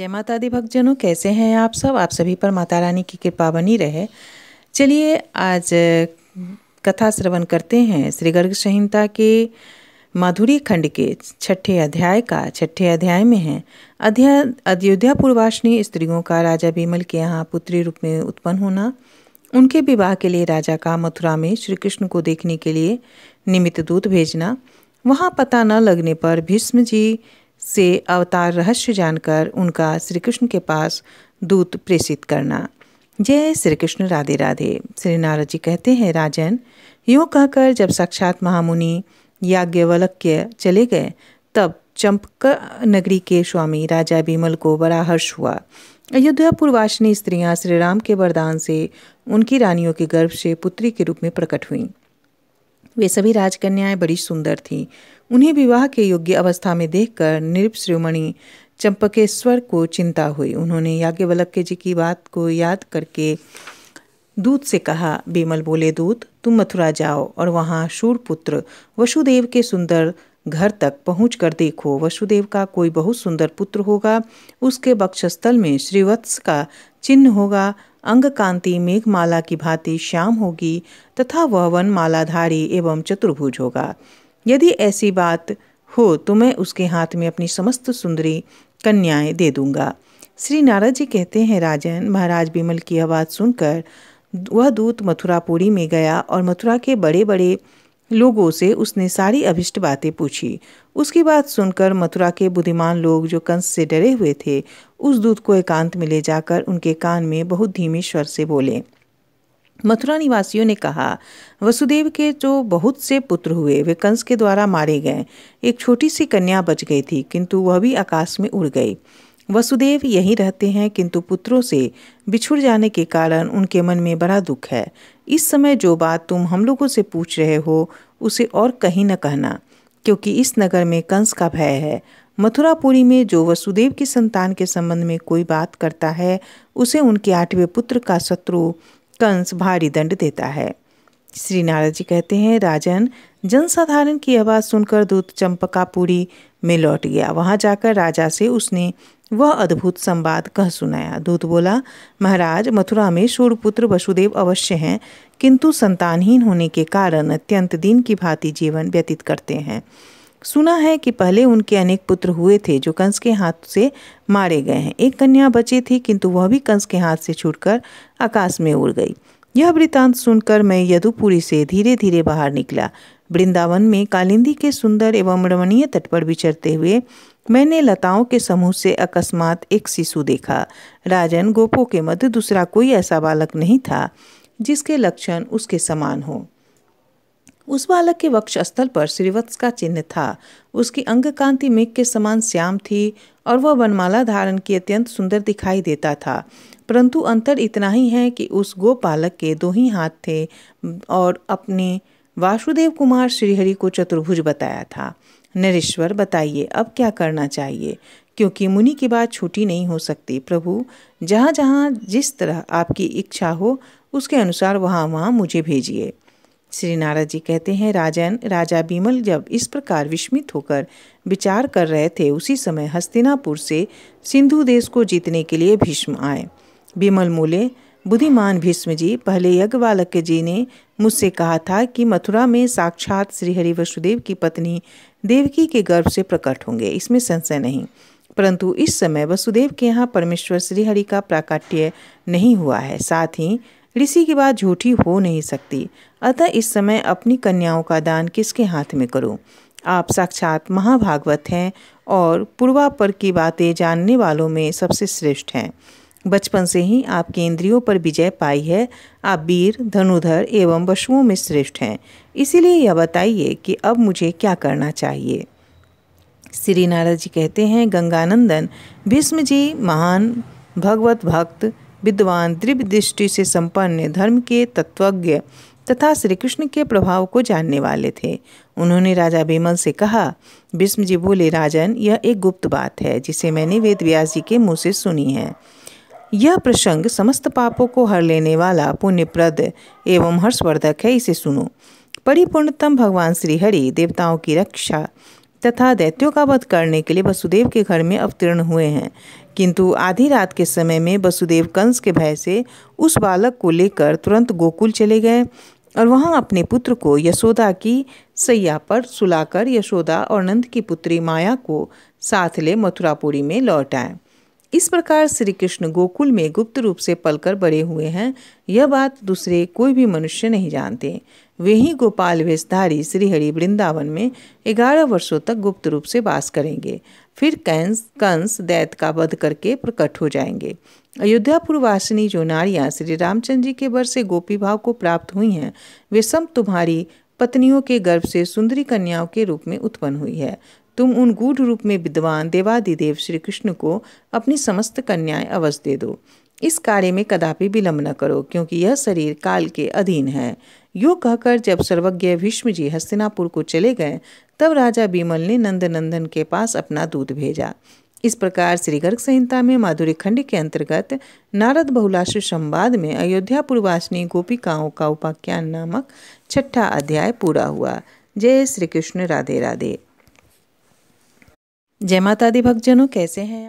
जय माता दी भक्तजनों कैसे हैं आप सब आप सभी पर माता रानी की कृपा बनी रहे चलिए आज कथा श्रवण करते हैं श्री गर्ग संहिता के माधुरी खंड के छठे अध्याय का छठे अध्याय में है अध्याय अयोध्या पूर्वाशनी स्त्रियों का राजा बिमल के यहाँ पुत्री रूप में उत्पन्न होना उनके विवाह के लिए राजा का मथुरा में श्री कृष्ण को देखने के लिए निमित्त दूत भेजना वहाँ पता न लगने पर भीष्म जी से अवतार रहस्य जानकर उनका श्री कृष्ण के पास दूत प्रेषित करना जय श्री कृष्ण राधे राधे श्री नारद जी कहते हैं राजन यूँ कहकर जब साक्षात महामुनि याज्ञवल्क्य चले गए तब चंपक नगरी के स्वामी राजा विमल को बड़ा हर्ष हुआ अयोध्या स्त्रियां श्री राम के वरदान से उनकी रानियों के गर्भ से पुत्री के रूप में प्रकट हुईं वे सभी राजकन्याएं बड़ी सुंदर थीं उन्हें विवाह के योग्य अवस्था में देखकर निरुप श्रोमणि चंपकेश्वर को चिंता हुई उन्होंने याज्ञवल्क्य जी की बात को याद करके दूत से कहा बेमल बोले दूत तुम मथुरा जाओ और वहाँ शूरपुत्र वसुदेव के सुंदर घर तक पहुँच कर देखो वसुदेव का कोई बहुत सुंदर पुत्र होगा उसके बक्षस्थल में श्रीवत्स का चिन्ह होगा अंग कांति मेघमाला की भांति श्याम होगी तथा वह वन मालाधारी एवं चतुर्भुज होगा यदि ऐसी बात हो तो मैं उसके हाथ में अपनी समस्त सुंदरी कन्याएं दे दूंगा श्री नारद जी कहते हैं राजन महाराज बिमल की आवाज़ सुनकर वह दूत मथुरापुरी में गया और मथुरा के बड़े बड़े लोगों से उसने सारी अभिष्ट बातें पूछी उसकी बात सुनकर मथुरा के बुद्धिमान लोग जो कंस से डरे हुए थे उस दूत को एकांत में ले जाकर उनके कान में बहुत धीमे स्वर से बोले मथुरा निवासियों ने कहा वसुदेव के जो बहुत से पुत्र हुए वे कंस के द्वारा मारे गए एक छोटी सी कन्या बच गई थी किंतु वह भी आकाश में उड़ गई वसुदेव यहीं रहते हैं किंतु पुत्रों से बिछुड़ जाने के कारण उनके मन में बड़ा दुख है इस समय जो बात तुम हम लोगों से पूछ रहे हो उसे और कहीं न कहना क्योंकि इस नगर में कंस का भय है मथुरापुरी में जो वसुदेव की संतान के संबंध में कोई बात करता है उसे उनके आठवें पुत्र का शत्रु कंस भारी दंड देता है श्री नारद जी कहते हैं राजन जनसाधारण की आवाज़ सुनकर दूत चंपकापुरी में लौट गया वहां जाकर राजा से उसने वह अद्भुत संवाद कह सुनाया दूत बोला महाराज मथुरा में शूरपुत्र वसुदेव अवश्य हैं किंतु संतानहीन होने के कारण अत्यंत दिन की भांति जीवन व्यतीत करते हैं सुना है कि पहले उनके अनेक पुत्र हुए थे जो कंस के हाथ से मारे गए हैं एक कन्या बची थी किंतु वह भी कंस के हाथ से छूटकर आकाश में उड़ गई यह वृतांत सुनकर मैं यदुपुरी से धीरे धीरे बाहर निकला वृंदावन में कालिंदी के सुंदर एवं रमणीय तट पर विचरते हुए मैंने लताओं के समूह से अकस्मात एक शिशु देखा राजन गोपों के मध्य दूसरा कोई ऐसा बालक नहीं था जिसके लक्षण उसके समान हो उस बालक के वक्षस्थल पर श्रीवत्स का चिन्ह था उसकी अंग कांति मेघ के समान श्याम थी और वह वनमाला धारण की अत्यंत सुंदर दिखाई देता था परंतु अंतर इतना ही है कि उस गो बालक के दो ही हाथ थे और अपने वासुदेव कुमार श्रीहरि को चतुर्भुज बताया था नरेश्वर बताइए अब क्या करना चाहिए क्योंकि मुनि की बात छूटी नहीं हो सकती प्रभु जहाँ जहाँ जिस तरह आपकी इच्छा हो उसके अनुसार वहाँ वहाँ मुझे भेजिए श्री नारद जी कहते हैं राजन राजा बीमल जब इस प्रकार विस्मित होकर विचार कर रहे थे उसी समय हस्तिनापुर से सिंधु देश को जीतने के लिए भीष्म आए बीमल मूले बुद्धिमान भीष्म जी पहले यज्ञ बालक जी ने मुझसे कहा था कि मथुरा में साक्षात श्रीहरि वसुदेव की पत्नी देवकी के गर्भ से प्रकट होंगे इसमें संशय नहीं परंतु इस समय वसुदेव के यहाँ परमेश्वर श्रीहरि का प्राकाट्य नहीं हुआ है साथ ही ऋषि की बात झूठी हो नहीं सकती अतः इस समय अपनी कन्याओं का दान किसके हाथ में करूं? आप साक्षात महाभागवत हैं और पूर्वापर की बातें जानने वालों में सबसे श्रेष्ठ हैं बचपन से ही आपके इंद्रियों पर विजय पाई है आप वीर धनुधर एवं वशुओं में श्रेष्ठ हैं इसीलिए यह बताइए कि अब मुझे क्या करना चाहिए श्री नारद जी कहते हैं गंगानंदन भीष्म जी महान भगवत भक्त विद्वान दिव्य दृष्टि से संपन्न धर्म के तत्वज्ञ तथा श्री कृष्ण के प्रभाव को जानने वाले थे उन्होंने राजा विमल से कहा भीष्म जी बोले राजन यह एक गुप्त बात है जिसे मैंने वेद व्यास जी के मुँह से सुनी है यह प्रसंग समस्त पापों को हर लेने वाला पुण्यप्रद एवं हर्षवर्धक है इसे सुनो परिपूर्णतम भगवान श्रीहरि देवताओं की रक्षा तथा दैत्यों का वध करने के लिए वसुदेव के घर में अवतीर्ण हुए हैं किंतु आधी रात के समय में वसुदेव कंस के भय से उस बालक को लेकर तुरंत गोकुल चले गए और वहाँ अपने पुत्र को यशोदा की सैया पर सुलाकर यशोदा और नंद की पुत्री माया को साथ ले मथुरापुरी में लौट आए इस प्रकार श्री कृष्ण गोकुल में गुप्त रूप से पलकर बड़े हुए हैं यह बात दूसरे कोई भी मनुष्य नहीं जानते वे ही गोपाल वेशधारी श्रीहरि वृंदावन में ग्यारह वर्षों तक गुप्त रूप से वास करेंगे फिर कैंस कंस दैत का वध करके प्रकट हो जाएंगे अयोध्यापुर वासिनी जो नारियाँ श्री रामचंद्र जी के वर से गोपी भाव को प्राप्त हुई हैं वे सब तुम्हारी पत्नियों के गर्भ से सुंदरी कन्याओं के रूप में उत्पन्न हुई है तुम उन गूढ़ रूप में विद्वान देवादिदेव श्री कृष्ण को अपनी समस्त कन्याएं अवश्य दे दो इस कार्य में कदापि विलम्ब न करो क्योंकि यह शरीर काल के अधीन है यो कहकर जब सर्वज्ञ भीष्म जी हस्तिनापुर को चले गए तब राजा बीमल ने नंदनंदन के पास अपना दूध भेजा इस प्रकार श्री गर्ग संहिता में माधुरी खंड के अंतर्गत नारद बहुलाश संवाद में अयोध्यापुरवासिनी गोपिकाओं का उपाख्यान नामक छठा अध्याय पूरा हुआ जय श्री कृष्ण राधे राधे जय माता दी भक्तजनों कैसे हैं आप